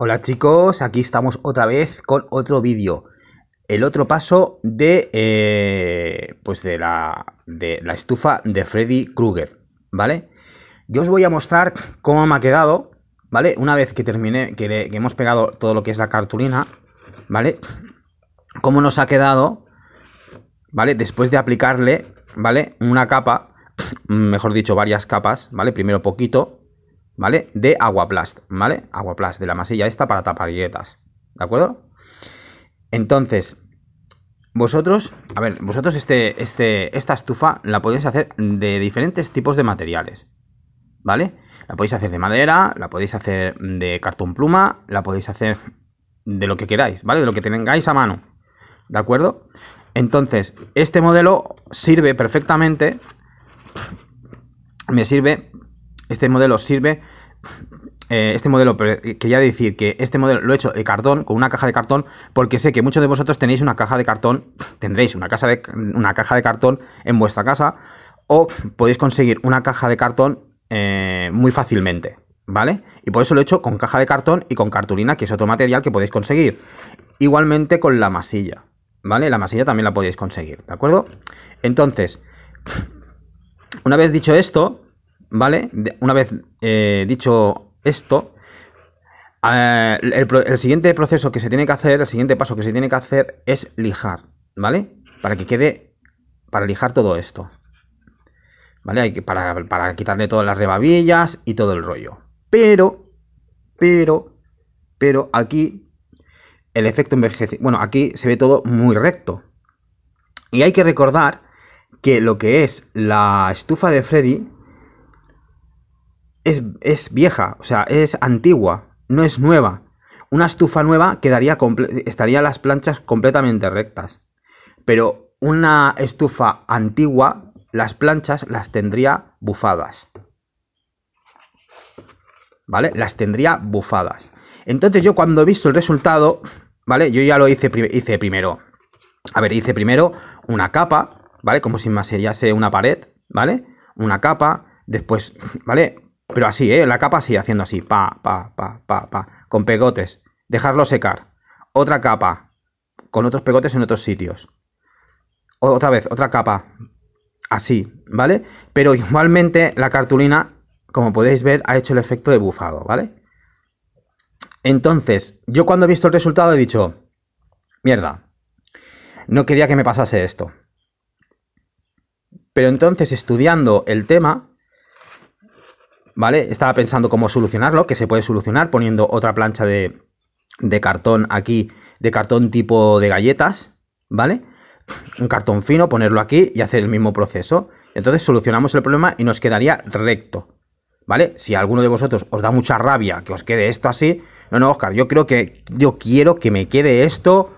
Hola chicos, aquí estamos otra vez con otro vídeo. El otro paso de eh, pues de la, de la estufa de Freddy Krueger, ¿vale? Yo os voy a mostrar cómo me ha quedado, ¿vale? Una vez que terminé, que hemos pegado todo lo que es la cartulina, ¿vale? Cómo nos ha quedado, ¿vale? Después de aplicarle, ¿vale? Una capa, mejor dicho, varias capas, ¿vale? Primero poquito, ¿vale? De Aguaplast, ¿vale? Aguaplast, de la masilla esta para tapar grietas, ¿de acuerdo? Entonces, vosotros, a ver, vosotros este, este, esta estufa la podéis hacer de diferentes tipos de materiales, ¿vale? La podéis hacer de madera, la podéis hacer de cartón pluma, la podéis hacer de lo que queráis, ¿vale? De lo que tengáis a mano, ¿de acuerdo? Entonces, este modelo sirve perfectamente, me sirve este modelo sirve eh, este modelo, eh, quería decir que este modelo lo he hecho de cartón, con una caja de cartón, porque sé que muchos de vosotros tenéis una caja de cartón, tendréis una, casa de, una caja de cartón en vuestra casa, o podéis conseguir una caja de cartón eh, muy fácilmente, ¿vale? Y por eso lo he hecho con caja de cartón y con cartulina, que es otro material que podéis conseguir. Igualmente con la masilla, ¿vale? La masilla también la podéis conseguir, ¿de acuerdo? Entonces, una vez dicho esto, ¿vale? Una vez eh, dicho esto, eh, el, siguiente proceso que se tiene que hacer, el siguiente paso que se tiene que hacer es lijar, ¿vale? Para que quede, para lijar todo esto, ¿vale? Hay que, para, quitarle todas las rebabillas y todo el rollo. Pero, pero, pero aquí el efecto envejece. bueno, aquí se ve todo muy recto. Y hay que recordar que lo que es la estufa de Freddy es, vieja, o sea, es antigua, no es nueva. Una estufa nueva quedaría estaría las planchas completamente rectas. Pero una estufa antigua, las planchas las tendría bufadas. ¿Vale? Las tendría bufadas. Entonces yo cuando he visto el resultado, ¿vale? Yo ya lo hice, hice primero. A ver, hice primero una capa, ¿vale? Como si me una pared, ¿vale? Una capa, después, ¿vale? Pero así, ¿eh? La capa así, haciendo así. Pa, pa, pa, pa, pa. Con pegotes. Dejarlo secar. Otra capa. Con otros pegotes en otros sitios. Otra vez, otra capa. Así, ¿vale? Pero igualmente la cartulina, como podéis ver, ha hecho el efecto de bufado, ¿vale? Entonces, yo cuando he visto el resultado he dicho, mierda, no quería que me pasase esto. Pero entonces, estudiando el tema, ¿vale? Estaba pensando cómo solucionarlo, que se puede solucionar poniendo otra plancha de, cartón aquí, de cartón tipo de galletas, ¿vale? Un cartón fino, ponerlo aquí y hacer el mismo proceso. Entonces solucionamos el problema y nos quedaría recto, ¿vale? Si alguno de vosotros os da mucha rabia que os quede esto así, no, no, Oscar, yo creo que yo quiero que me quede esto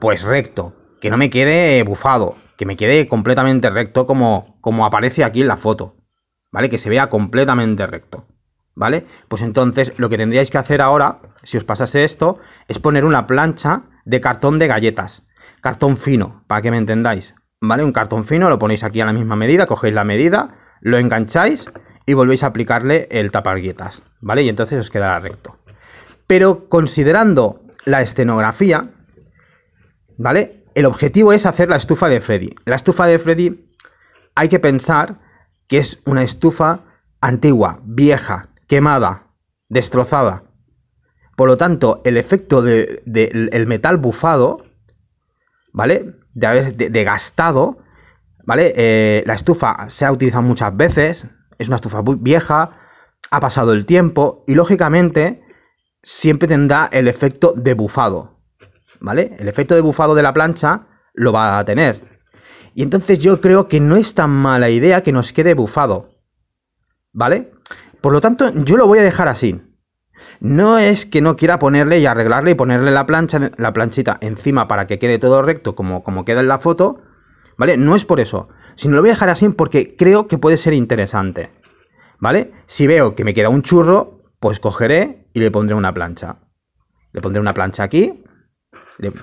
pues recto, que no me quede bufado, que me quede completamente recto como, como aparece aquí en la foto, ¿vale? Que se vea completamente recto, ¿vale? Pues entonces lo que tendríais que hacer ahora, si os pasase esto, es poner una plancha de cartón de galletas, cartón fino, para que me entendáis, ¿vale? Un cartón fino, lo ponéis aquí a la misma medida, cogéis la medida, lo engancháis y volvéis a aplicarle el taparguetas. ¿vale? Y entonces os quedará recto. Pero considerando la escenografía, ¿vale? El objetivo es hacer la estufa de Freddy. La estufa de Freddy hay que pensar que es una estufa antigua, vieja, quemada, destrozada. Por lo tanto, el efecto del metal bufado, ¿vale? De haber degastado, ¿vale? Eh, la estufa se ha utilizado muchas veces, es una estufa muy vieja, ha pasado el tiempo y lógicamente siempre tendrá el efecto de bufado, ¿vale? El efecto de bufado de la plancha lo va a tener. Y entonces yo creo que no es tan mala idea que nos quede bufado. ¿Vale? Por lo tanto, yo lo voy a dejar así. No es que no quiera ponerle y arreglarle y ponerle la plancha, la planchita encima para que quede todo recto como, como queda en la foto, ¿vale? No es por eso, sino lo voy a dejar así porque creo que puede ser interesante, ¿vale? Si veo que me queda un churro, pues cogeré y le pondré una plancha. Le pondré una plancha aquí,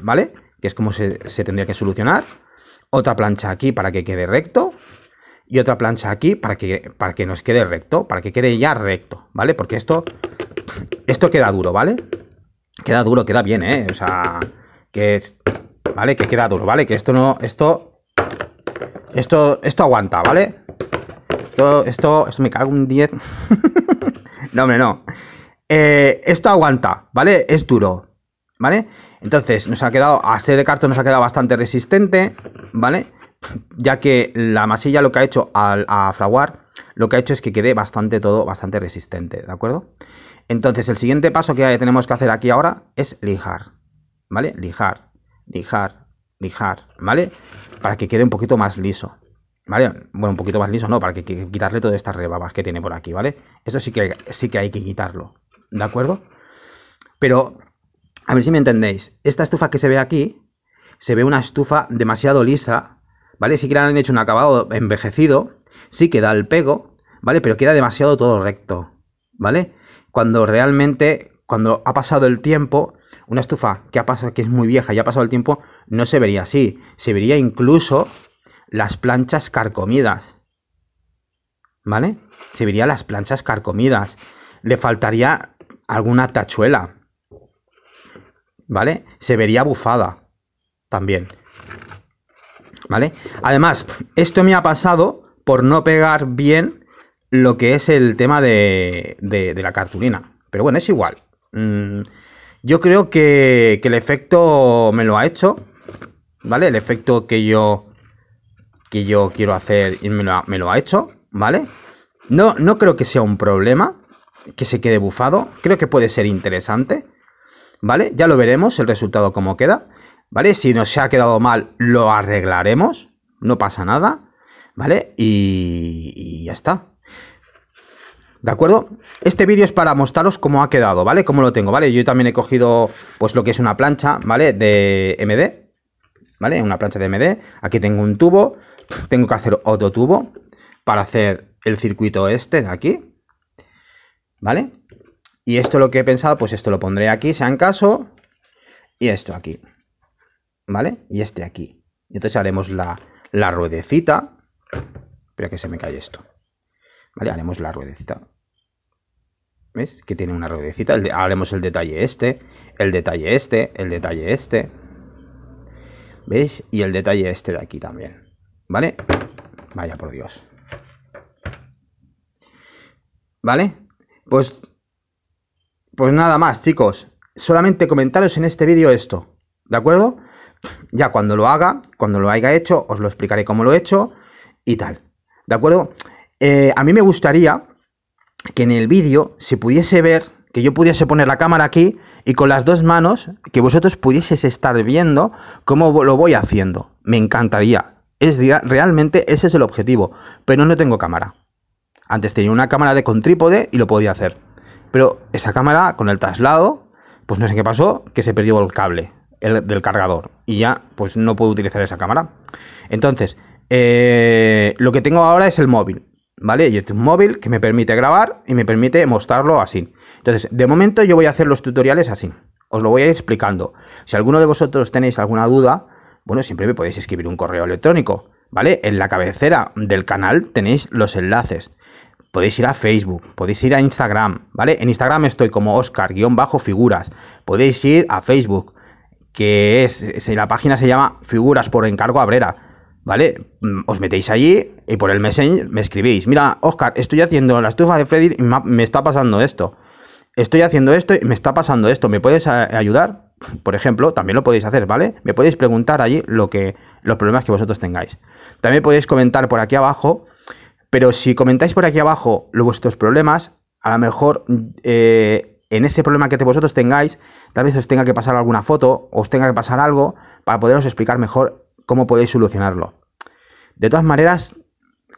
¿vale? Que es como se tendría que solucionar otra plancha aquí para que quede recto y otra plancha aquí para que, para que nos quede recto, para que quede ya recto, ¿vale? Porque esto, esto queda duro, ¿vale? Queda duro, queda bien, ¿eh? O sea, que es, ¿vale? Que queda duro, ¿vale? Que esto no, esto, esto, esto aguanta, ¿vale? Esto, esto, esto me cago un 10. no, hombre, no. Eh, esto aguanta, ¿vale? Es duro, ¿Vale? Entonces, nos ha quedado, a ser este de cartón nos ha quedado bastante resistente, ¿vale? Ya que la masilla lo que ha hecho al a fraguar, lo que ha hecho es que quede bastante todo, bastante resistente, ¿de acuerdo? Entonces, el siguiente paso que tenemos que hacer aquí ahora es lijar, ¿vale? Lijar, lijar, lijar, ¿vale? Para que quede un poquito más liso, ¿vale? Bueno, un poquito más liso, no, para quitarle todas estas rebabas que tiene por aquí, ¿vale? Eso sí que, sí que hay que quitarlo, ¿de acuerdo? Pero a ver si me entendéis. Esta estufa que se ve aquí, se ve una estufa demasiado lisa, ¿vale? Si que han hecho un acabado envejecido, sí que da el pego, ¿vale? Pero queda demasiado todo recto, ¿vale? Cuando realmente, cuando ha pasado el tiempo, una estufa que, ha pasado, que es muy vieja y ha pasado el tiempo, no se vería así. Se vería incluso las planchas carcomidas, ¿vale? Se vería las planchas carcomidas. Le faltaría alguna tachuela, ¿vale? Se vería bufada también. ¿Vale? Además, esto me ha pasado por no pegar bien lo que es el tema de, de, la cartulina. Pero bueno, es igual. Mm, yo creo que, el efecto me lo ha hecho. ¿Vale? El efecto que yo. Que yo quiero hacer y me lo, ha, me lo ha hecho. ¿Vale? No, no creo que sea un problema. Que se quede bufado. Creo que puede ser interesante. ¿vale? Ya lo veremos el resultado como queda, ¿vale? Si nos ha quedado mal, lo arreglaremos, no pasa nada, ¿vale? Y, y ya está. ¿De acuerdo? Este vídeo es para mostraros cómo ha quedado, ¿vale? Cómo lo tengo, ¿vale? Yo también he cogido, pues, lo que es una plancha, ¿vale? De MD, ¿vale? Una plancha de MD. Aquí tengo un tubo, tengo que hacer otro tubo para hacer el circuito este de aquí, ¿vale? Y esto lo que he pensado, pues esto lo pondré aquí, en caso, y esto aquí, ¿vale? Y este aquí. Y entonces haremos la, la ruedecita. Espera que se me cae esto. ¿Vale? Haremos la ruedecita. ¿Ves? Que tiene una ruedecita. haremos el detalle este, el detalle este, el detalle este. ¿Veis? Y el detalle este de aquí también. ¿Vale? Vaya por Dios. ¿Vale? Pues pues nada más, chicos. Solamente comentaros en este vídeo esto, ¿de acuerdo? Ya cuando lo haga, cuando lo haya hecho, os lo explicaré cómo lo he hecho y tal, ¿de acuerdo? Eh, a mí me gustaría que en el vídeo se pudiese ver, que yo pudiese poner la cámara aquí y con las dos manos que vosotros pudieseis estar viendo cómo lo voy haciendo. Me encantaría. Es, realmente ese es el objetivo, pero no tengo cámara. Antes tenía una cámara de con trípode y lo podía hacer. Pero esa cámara, con el traslado, pues no sé qué pasó, que se perdió el cable del cargador. Y ya, pues no puedo utilizar esa cámara. Entonces, eh, lo que tengo ahora es el móvil. ¿Vale? Y este es un móvil que me permite grabar y me permite mostrarlo así. Entonces, de momento yo voy a hacer los tutoriales así. Os lo voy a ir explicando. Si alguno de vosotros tenéis alguna duda, bueno, siempre me podéis escribir un correo electrónico. ¿Vale? En la cabecera del canal tenéis los enlaces podéis ir a Facebook, podéis ir a Instagram, ¿vale? En Instagram estoy como Oscar-figuras, podéis ir a Facebook, que es, la página se llama Figuras por Encargo Abrera, ¿vale? Mm, os metéis allí y por el Messenger me escribís, mira, Oscar, estoy haciendo la estufa de Freddy y me está pasando esto, estoy haciendo esto y me está pasando esto, ¿me puedes eh, ayudar? Por ejemplo, también lo podéis hacer, ¿vale? Me podéis preguntar allí lo que, los problemas que vosotros tengáis. También podéis comentar por aquí abajo pero si comentáis por aquí abajo vuestros problemas, a lo mejor eh, en ese problema que vosotros tengáis, tal vez os tenga que pasar alguna foto, o os tenga que pasar algo para poderos explicar mejor cómo podéis solucionarlo. De todas maneras,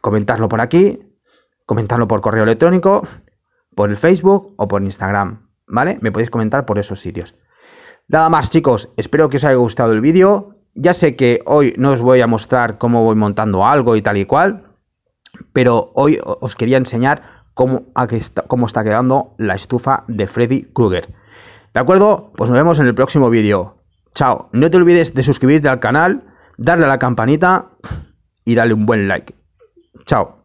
comentadlo por aquí, comentadlo por correo electrónico, por el Facebook o por Instagram, ¿vale? Me podéis comentar por esos sitios. Nada más chicos, espero que os haya gustado el vídeo. Ya sé que hoy no os voy a mostrar cómo voy montando algo y tal y cual, pero hoy os quería enseñar cómo, está, cómo está quedando la estufa de Freddy Krueger. ¿De acuerdo? Pues nos vemos en el próximo vídeo. Chao, no te olvides de suscribirte al canal, darle a la campanita y darle un buen like. Chao.